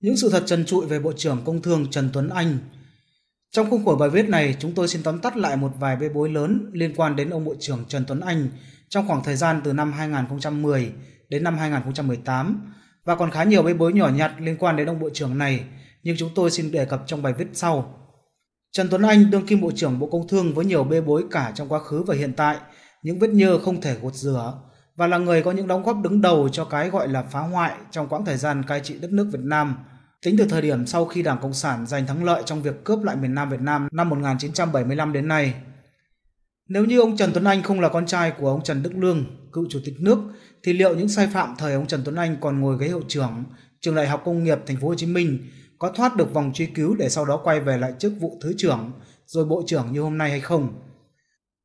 những sự thật trần trụi về Bộ trưởng Công Thương Trần Tuấn Anh. Trong khuôn khổ bài viết này, chúng tôi xin tóm tắt lại một vài bê bối lớn liên quan đến ông Bộ trưởng Trần Tuấn Anh trong khoảng thời gian từ năm 2010 đến năm 2018 và còn khá nhiều bê bối nhỏ nhặt liên quan đến ông Bộ trưởng này, nhưng chúng tôi xin đề cập trong bài viết sau. Trần Tuấn Anh đương kim Bộ trưởng Bộ Công Thương với nhiều bê bối cả trong quá khứ và hiện tại, những vết nhơ không thể gột rửa, và là người có những đóng góp đứng đầu cho cái gọi là phá hoại trong quãng thời gian cai trị đất nước Việt Nam tính từ thời điểm sau khi Đảng Cộng sản giành thắng lợi trong việc cướp lại miền Nam Việt Nam năm 1975 đến nay. Nếu như ông Trần Tuấn Anh không là con trai của ông Trần Đức Lương, cựu chủ tịch nước, thì liệu những sai phạm thời ông Trần Tuấn Anh còn ngồi ghế hiệu trưởng trường Đại học Công nghiệp Thành phố Hồ Chí Minh có thoát được vòng truy cứu để sau đó quay về lại chức vụ thứ trưởng rồi bộ trưởng như hôm nay hay không?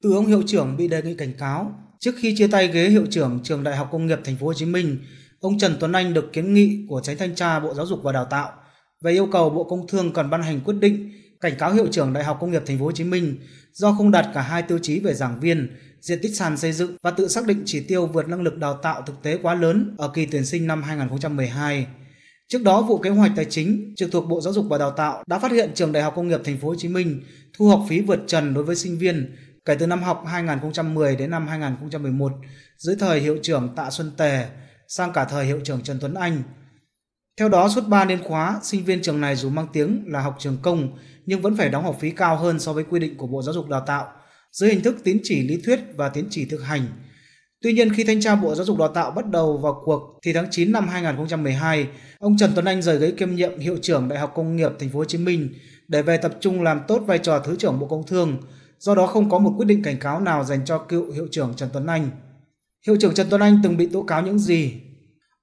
Từ ông hiệu trưởng bị đề nghị cảnh cáo, Trước khi chia tay ghế hiệu trưởng Trường Đại học Công nghiệp Thành phố Hồ Chí Minh, ông Trần Tuấn Anh được kiến nghị của tránh thanh tra Bộ Giáo dục và Đào tạo về yêu cầu Bộ Công Thương cần ban hành quyết định cảnh cáo hiệu trưởng Đại học Công nghiệp Thành phố Hồ Chí Minh do không đạt cả hai tiêu chí về giảng viên, diện tích sàn xây dựng và tự xác định chỉ tiêu vượt năng lực đào tạo thực tế quá lớn ở kỳ tuyển sinh năm 2012. Trước đó, vụ kế hoạch tài chính trực thuộc Bộ Giáo dục và Đào tạo đã phát hiện trường Đại học Công nghiệp Thành phố Hồ Chí Minh thu học phí vượt trần đối với sinh viên Kể từ năm học 2010 đến năm 2011, dưới thời hiệu trưởng Tạ Xuân Tề sang cả thời hiệu trưởng Trần Tuấn Anh. Theo đó, suốt 3 niên khóa, sinh viên trường này dù mang tiếng là học trường công nhưng vẫn phải đóng học phí cao hơn so với quy định của Bộ Giáo dục Đào tạo dưới hình thức tín chỉ lý thuyết và tín chỉ thực hành. Tuy nhiên khi thanh tra Bộ Giáo dục Đào tạo bắt đầu vào cuộc thì tháng 9 năm 2012, ông Trần Tuấn Anh rời ghế kiêm nhiệm hiệu trưởng Đại học Công nghiệp Thành phố Hồ Chí Minh để về tập trung làm tốt vai trò thứ trưởng Bộ Công Thương do đó không có một quyết định cảnh cáo nào dành cho cựu hiệu trưởng Trần Tuấn Anh. Hiệu trưởng Trần Tuấn Anh từng bị tố cáo những gì?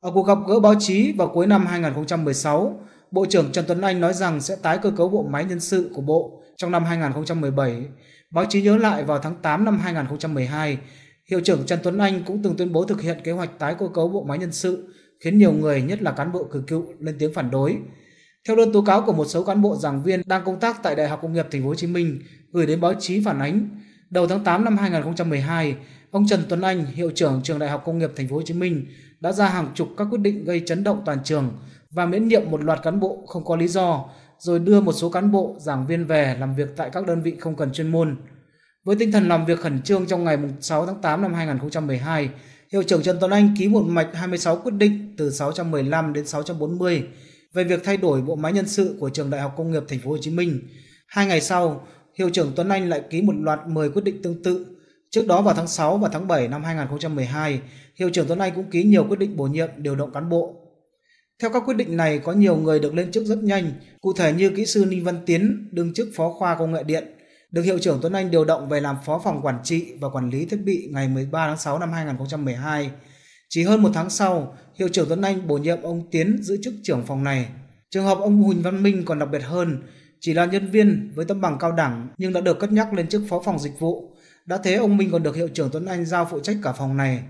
Ở cuộc gặp gỡ báo chí vào cuối năm 2016, Bộ trưởng Trần Tuấn Anh nói rằng sẽ tái cơ cấu bộ máy nhân sự của Bộ trong năm 2017. Báo chí nhớ lại vào tháng 8 năm 2012, Hiệu trưởng Trần Tuấn Anh cũng từng tuyên bố thực hiện kế hoạch tái cơ cấu bộ máy nhân sự, khiến nhiều người, nhất là cán bộ cử cựu, lên tiếng phản đối. Theo đơn tố cáo của một số cán bộ giảng viên đang công tác tại Đại học Công nghiệp Thành phố Hồ Chí Minh gửi đến báo chí phản ánh, đầu tháng 8 năm 2012, ông Trần Tuấn Anh, hiệu trưởng trường Đại học Công nghiệp Thành phố Hồ Chí Minh đã ra hàng chục các quyết định gây chấn động toàn trường và miễn nhiệm một loạt cán bộ không có lý do, rồi đưa một số cán bộ giảng viên về làm việc tại các đơn vị không cần chuyên môn. Với tinh thần làm việc khẩn trương trong ngày 6 tháng 8 năm 2012, Hiệu trưởng Trần Tuấn Anh ký một mạch 26 quyết định từ 615 đến 640 về việc thay đổi bộ máy nhân sự của trường Đại học Công nghiệp Thành phố Hồ Chí Minh. Hai ngày sau, hiệu trưởng Tuấn Anh lại ký một loạt 10 quyết định tương tự. Trước đó vào tháng 6 và tháng 7 năm 2012, hiệu trưởng Tuấn Anh cũng ký nhiều quyết định bổ nhiệm điều động cán bộ. Theo các quyết định này, có nhiều người được lên chức rất nhanh, cụ thể như kỹ sư Ninh Văn Tiến, đương chức phó khoa công nghệ điện, được hiệu trưởng Tuấn Anh điều động về làm phó phòng quản trị và quản lý thiết bị ngày 13 tháng 6 năm 2012. Chỉ hơn một tháng sau, Hiệu trưởng Tuấn Anh bổ nhiệm ông Tiến giữ chức trưởng phòng này. Trường hợp ông Huỳnh Văn Minh còn đặc biệt hơn, chỉ là nhân viên với tấm bằng cao đẳng nhưng đã được cất nhắc lên chức phó phòng dịch vụ. Đã thế ông Minh còn được hiệu trưởng Tuấn Anh giao phụ trách cả phòng này.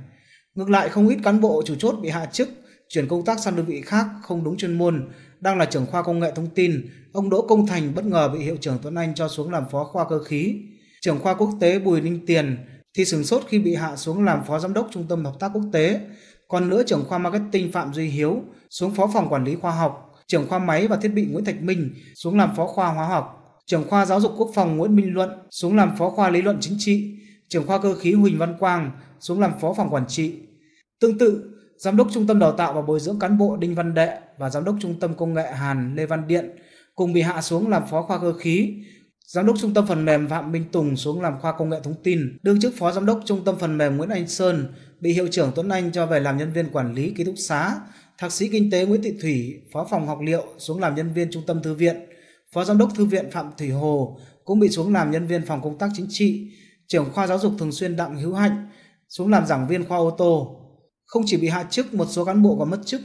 Ngược lại không ít cán bộ chủ chốt bị hạ chức, chuyển công tác sang đơn vị khác không đúng chuyên môn, đang là trưởng khoa công nghệ thông tin, ông Đỗ Công Thành bất ngờ bị hiệu trưởng Tuấn Anh cho xuống làm phó khoa cơ khí. Trưởng khoa quốc tế Bùi Ninh Tiền thì sửng sốt khi bị hạ xuống làm phó giám đốc trung tâm hợp tác quốc tế, còn nữa trưởng khoa marketing Phạm Duy Hiếu xuống phó phòng quản lý khoa học, trưởng khoa máy và thiết bị Nguyễn Thạch Minh xuống làm phó khoa hóa học, trưởng khoa giáo dục quốc phòng Nguyễn Minh Luận xuống làm phó khoa lý luận chính trị, trưởng khoa cơ khí Huỳnh Văn Quang xuống làm phó phòng quản trị. Tương tự, giám đốc trung tâm đào tạo và bồi dưỡng cán bộ Đinh Văn Đệ và giám đốc trung tâm công nghệ Hàn Lê Văn Điện cùng bị hạ xuống làm phó khoa cơ khí, Giám đốc Trung tâm phần mềm Phạm Minh Tùng xuống làm khoa công nghệ thông tin, đương chức Phó Giám đốc Trung tâm phần mềm Nguyễn Anh Sơn bị hiệu trưởng Tuấn Anh cho về làm nhân viên quản lý ký túc xá, Thạc sĩ kinh tế Nguyễn Thị Thủy, Phó phòng học liệu xuống làm nhân viên Trung tâm thư viện, Phó Giám đốc thư viện Phạm Thủy Hồ cũng bị xuống làm nhân viên phòng công tác chính trị, trưởng khoa giáo dục thường xuyên Đặng Hữu Hạnh xuống làm giảng viên khoa ô tô. Không chỉ bị hạ chức, một số cán bộ còn mất chức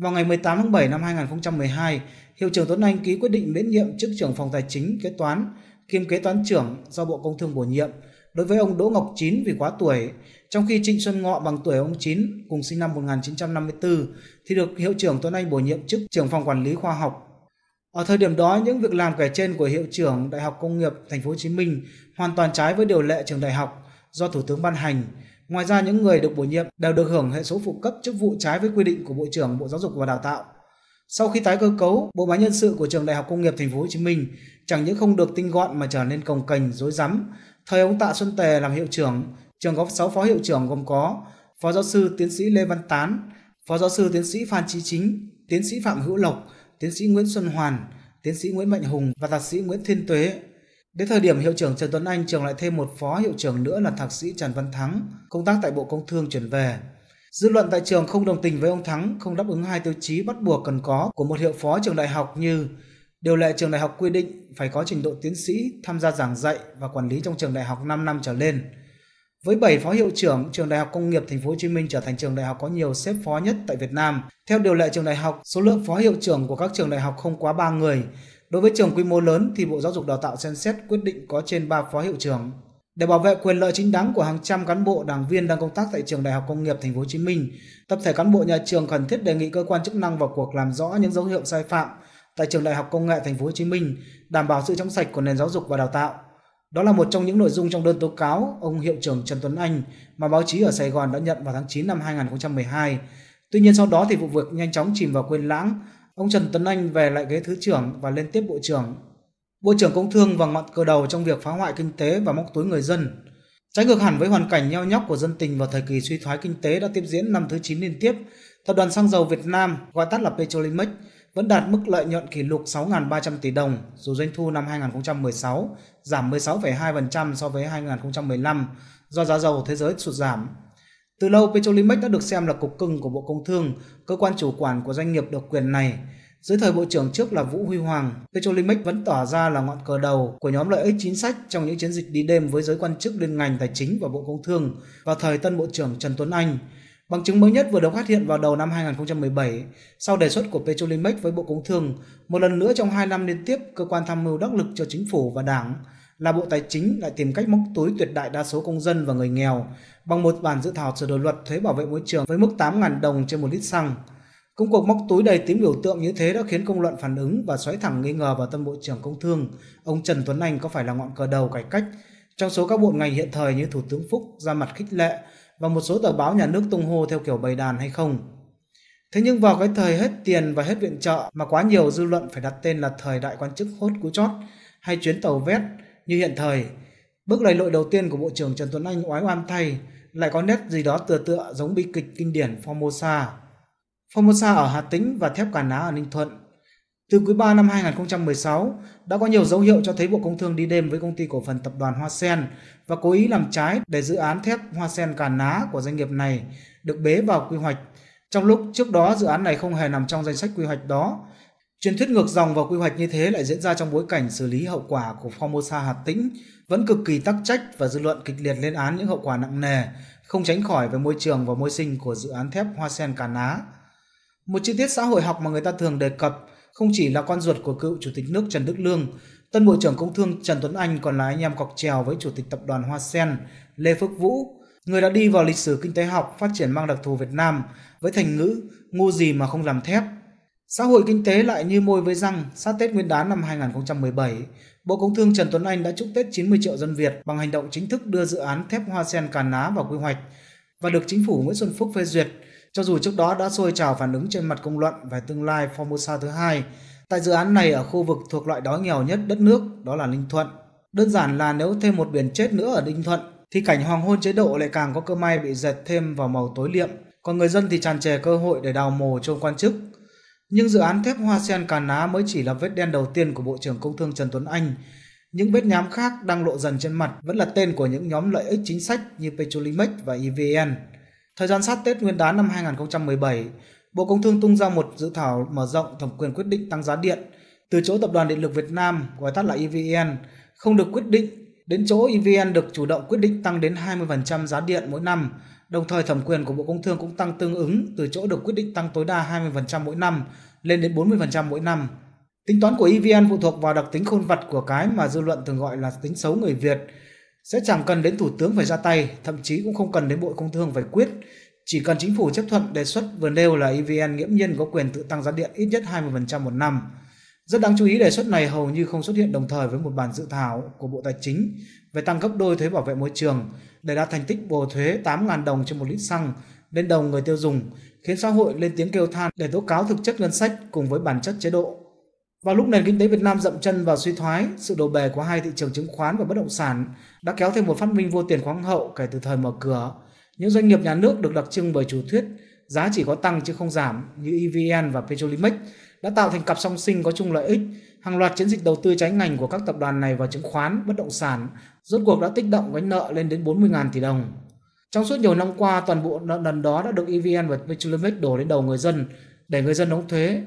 vào ngày 18 tháng 7 năm 2012, Hiệu trưởng Tuấn Anh ký quyết định miễn nhiệm chức trưởng phòng tài chính kế toán kiêm kế toán trưởng do Bộ Công Thương bổ nhiệm đối với ông Đỗ Ngọc Chín vì quá tuổi, trong khi Trịnh Xuân Ngọ bằng tuổi ông Chín cùng sinh năm 1954 thì được Hiệu trưởng Tuấn Anh bổ nhiệm chức trưởng phòng quản lý khoa học. Ở thời điểm đó, những việc làm kể trên của Hiệu trưởng Đại học Công nghiệp Thành phố Hồ Chí Minh hoàn toàn trái với điều lệ trường đại học do Thủ tướng ban hành Ngoài ra những người được bổ nhiệm đều được hưởng hệ số phụ cấp chức vụ trái với quy định của Bộ trưởng Bộ Giáo dục và Đào tạo. Sau khi tái cơ cấu, bộ máy nhân sự của Trường Đại học Công nghiệp Thành phố Hồ Chí Minh chẳng những không được tinh gọn mà trở nên cồng kềnh, rối rắm. Thời ông Tạ Xuân Tề làm hiệu trưởng, trường có 6 phó hiệu trưởng gồm có Phó giáo sư tiến sĩ Lê Văn Tán, Phó giáo sư tiến sĩ Phan Chí Chính, tiến sĩ Phạm Hữu Lộc, tiến sĩ Nguyễn Xuân Hoàn, tiến sĩ Nguyễn Mạnh Hùng và thạc sĩ Nguyễn Thiên Tuế Đến thời điểm hiệu trưởng Trần Tuấn Anh trường lại thêm một phó hiệu trưởng nữa là thạc sĩ Trần Văn Thắng, công tác tại Bộ Công Thương chuyển về. Dư luận tại trường không đồng tình với ông Thắng không đáp ứng hai tiêu chí bắt buộc cần có của một hiệu phó trường đại học như điều lệ trường đại học quy định phải có trình độ tiến sĩ tham gia giảng dạy và quản lý trong trường đại học 5 năm trở lên. Với 7 phó hiệu trưởng, trường Đại học Công nghiệp Thành phố Hồ Chí Minh trở thành trường đại học có nhiều xếp phó nhất tại Việt Nam. Theo điều lệ trường đại học, số lượng phó hiệu trưởng của các trường đại học không quá 3 người, Đối với trường quy mô lớn thì Bộ Giáo dục Đào tạo xem xét quyết định có trên 3 phó hiệu trưởng. Để bảo vệ quyền lợi chính đáng của hàng trăm cán bộ đảng viên đang công tác tại trường Đại học Công nghiệp Thành phố Hồ Chí Minh, tập thể cán bộ nhà trường cần thiết đề nghị cơ quan chức năng vào cuộc làm rõ những dấu hiệu sai phạm tại trường Đại học Công nghệ Thành phố Hồ Chí Minh, đảm bảo sự trong sạch của nền giáo dục và đào tạo. Đó là một trong những nội dung trong đơn tố cáo ông hiệu trưởng Trần Tuấn Anh mà báo chí ở Sài Gòn đã nhận vào tháng 9 năm 2012. Tuy nhiên sau đó thì vụ việc nhanh chóng chìm vào quên lãng Ông Trần Tuấn Anh về lại ghế thứ trưởng và lên tiếp bộ trưởng. Bộ trưởng Công Thương và ngọn cờ đầu trong việc phá hoại kinh tế và móc túi người dân. Trái ngược hẳn với hoàn cảnh nheo nhóc của dân tình vào thời kỳ suy thoái kinh tế đã tiếp diễn năm thứ 9 liên tiếp, Tập đoàn Xăng dầu Việt Nam, gọi tắt là Petrolimex, vẫn đạt mức lợi nhuận kỷ lục 6.300 tỷ đồng, dù doanh thu năm 2016 giảm 16,2% so với 2015 do giá dầu thế giới sụt giảm. Từ lâu Petrolimex đã được xem là cục cưng của Bộ Công Thương, cơ quan chủ quản của doanh nghiệp độc quyền này. Dưới thời Bộ trưởng trước là Vũ Huy Hoàng, Petrolimex vẫn tỏ ra là ngọn cờ đầu của nhóm lợi ích chính sách trong những chiến dịch đi đêm với giới quan chức liên ngành tài chính và Bộ Công Thương vào thời tân Bộ trưởng Trần Tuấn Anh. Bằng chứng mới nhất vừa được phát hiện vào đầu năm 2017, sau đề xuất của Petrolimex với Bộ Công Thương, một lần nữa trong hai năm liên tiếp, cơ quan tham mưu đắc lực cho chính phủ và đảng là Bộ Tài chính lại tìm cách móc túi tuyệt đại đa số công dân và người nghèo bằng một bản dự thảo sửa đổi luật thuế bảo vệ môi trường với mức 8.000 đồng trên một lít xăng. Công cuộc móc túi đầy tím biểu tượng như thế đã khiến công luận phản ứng và xoáy thẳng nghi ngờ vào tân Bộ trưởng Công Thương, ông Trần Tuấn Anh có phải là ngọn cờ đầu cải cách trong số các bộ ngành hiện thời như Thủ tướng Phúc ra mặt khích lệ và một số tờ báo nhà nước tung hô theo kiểu bày đàn hay không. Thế nhưng vào cái thời hết tiền và hết viện trợ mà quá nhiều dư luận phải đặt tên là thời đại quan chức hốt cú chót hay chuyến tàu vét như hiện thời. Bước lầy lội đầu tiên của Bộ trưởng Trần Tuấn Anh oái oan thay lại có nét gì đó tựa tựa giống bi kịch kinh điển Formosa. Formosa ở Hà Tĩnh và Thép Cà Ná ở Ninh Thuận. Từ quý 3 năm 2016, đã có nhiều dấu hiệu cho thấy Bộ Công Thương đi đêm với công ty cổ phần tập đoàn Hoa Sen và cố ý làm trái để dự án thép Hoa Sen Cà Ná của doanh nghiệp này được bế vào quy hoạch. Trong lúc trước đó dự án này không hề nằm trong danh sách quy hoạch đó, Truyền thuyết ngược dòng và quy hoạch như thế lại diễn ra trong bối cảnh xử lý hậu quả của Formosa Hà Tĩnh vẫn cực kỳ tắc trách và dư luận kịch liệt lên án những hậu quả nặng nề, không tránh khỏi về môi trường và môi sinh của dự án thép Hoa Sen Cà Ná. Một chi tiết xã hội học mà người ta thường đề cập không chỉ là con ruột của cựu Chủ tịch nước Trần Đức Lương, Tân Bộ trưởng Công Thương Trần Tuấn Anh còn là anh em cọc trèo với Chủ tịch Tập đoàn Hoa Sen Lê Phước Vũ, người đã đi vào lịch sử kinh tế học phát triển mang đặc thù Việt Nam với thành ngữ ngu gì mà không làm thép Xã hội kinh tế lại như môi với răng, sát Tết Nguyên đán năm 2017, Bộ Công Thương Trần Tuấn Anh đã chúc Tết 90 triệu dân Việt bằng hành động chính thức đưa dự án thép hoa sen Càn Ná vào quy hoạch và được chính phủ Nguyễn Xuân Phúc phê duyệt, cho dù trước đó đã sôi trào phản ứng trên mặt công luận về tương lai Formosa thứ hai tại dự án này ở khu vực thuộc loại đói nghèo nhất đất nước, đó là Ninh Thuận. Đơn giản là nếu thêm một biển chết nữa ở Ninh Thuận, thì cảnh hoàng hôn chế độ lại càng có cơ may bị dệt thêm vào màu tối liệm, còn người dân thì tràn trề cơ hội để đào mồ chôn quan chức, nhưng dự án thép Hoa Sen Cà Ná mới chỉ là vết đen đầu tiên của Bộ trưởng Công Thương Trần Tuấn Anh. Những vết nhám khác đang lộ dần trên mặt vẫn là tên của những nhóm lợi ích chính sách như Petrolimex và EVN. Thời gian sát Tết Nguyên đán năm 2017, Bộ Công Thương tung ra một dự thảo mở rộng thẩm quyền quyết định tăng giá điện từ chỗ Tập đoàn Điện lực Việt Nam, gọi tắt là EVN, không được quyết định Đến chỗ EVN được chủ động quyết định tăng đến 20% giá điện mỗi năm, đồng thời thẩm quyền của Bộ Công Thương cũng tăng tương ứng từ chỗ được quyết định tăng tối đa 20% mỗi năm lên đến 40% mỗi năm. Tính toán của EVN phụ thuộc vào đặc tính khôn vặt của cái mà dư luận thường gọi là tính xấu người Việt, sẽ chẳng cần đến Thủ tướng phải ra tay, thậm chí cũng không cần đến Bộ Công Thương phải quyết. Chỉ cần chính phủ chấp thuận đề xuất vừa nêu là EVN nghiễm nhiên có quyền tự tăng giá điện ít nhất 20% một năm. Rất đáng chú ý đề xuất này hầu như không xuất hiện đồng thời với một bản dự thảo của Bộ Tài chính về tăng gấp đôi thuế bảo vệ môi trường để đạt thành tích bổ thuế 8.000 đồng trên một lít xăng lên đầu người tiêu dùng, khiến xã hội lên tiếng kêu than để tố cáo thực chất ngân sách cùng với bản chất chế độ. Vào lúc nền kinh tế Việt Nam dậm chân vào suy thoái, sự đổ bề của hai thị trường chứng khoán và bất động sản đã kéo thêm một phát minh vô tiền khoáng hậu kể từ thời mở cửa. Những doanh nghiệp nhà nước được đặc trưng bởi chủ thuyết giá chỉ có tăng chứ không giảm như EVN và Petrolimex đã tạo thành cặp song sinh có chung lợi ích. Hàng loạt chiến dịch đầu tư trái ngành của các tập đoàn này vào chứng khoán, bất động sản rốt cuộc đã tích động gánh nợ lên đến 40.000 tỷ đồng. Trong suốt nhiều năm qua, toàn bộ nợ nần đó đã được EVN và Petrolimex đổ lên đầu người dân để người dân đóng thuế.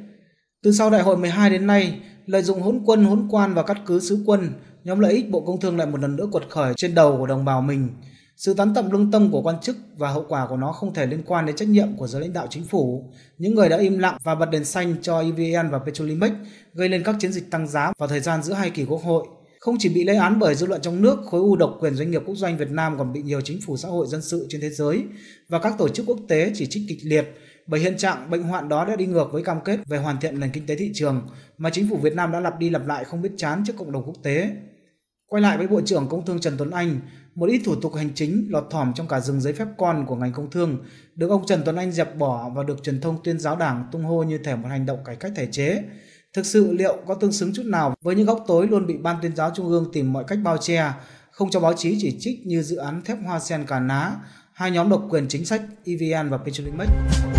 Từ sau đại hội 12 đến nay, lợi dụng hỗn quân, hỗn quan và cắt cứ sứ quân, nhóm lợi ích Bộ Công Thương lại một lần nữa quật khởi trên đầu của đồng bào mình. Sự tán tậm lương tâm của quan chức và hậu quả của nó không thể liên quan đến trách nhiệm của giới lãnh đạo chính phủ. Những người đã im lặng và bật đèn xanh cho EVN và Petrolimex gây nên các chiến dịch tăng giá vào thời gian giữa hai kỳ quốc hội. Không chỉ bị lây án bởi dư luận trong nước, khối u độc quyền doanh nghiệp quốc doanh Việt Nam còn bị nhiều chính phủ xã hội dân sự trên thế giới và các tổ chức quốc tế chỉ trích kịch liệt bởi hiện trạng bệnh hoạn đó đã đi ngược với cam kết về hoàn thiện nền kinh tế thị trường mà chính phủ Việt Nam đã lặp đi lặp lại không biết chán trước cộng đồng quốc tế. Quay lại với Bộ trưởng Công Thương Trần Tuấn Anh, một ít thủ tục hành chính lọt thỏm trong cả rừng giấy phép con của ngành công thương được ông Trần Tuấn Anh dẹp bỏ và được truyền thông tuyên giáo đảng tung hô như thể một hành động cải cách thể chế. Thực sự liệu có tương xứng chút nào với những góc tối luôn bị Ban tuyên giáo Trung ương tìm mọi cách bao che, không cho báo chí chỉ trích như dự án thép hoa sen cả ná, hai nhóm độc quyền chính sách EVN và Petrolimex.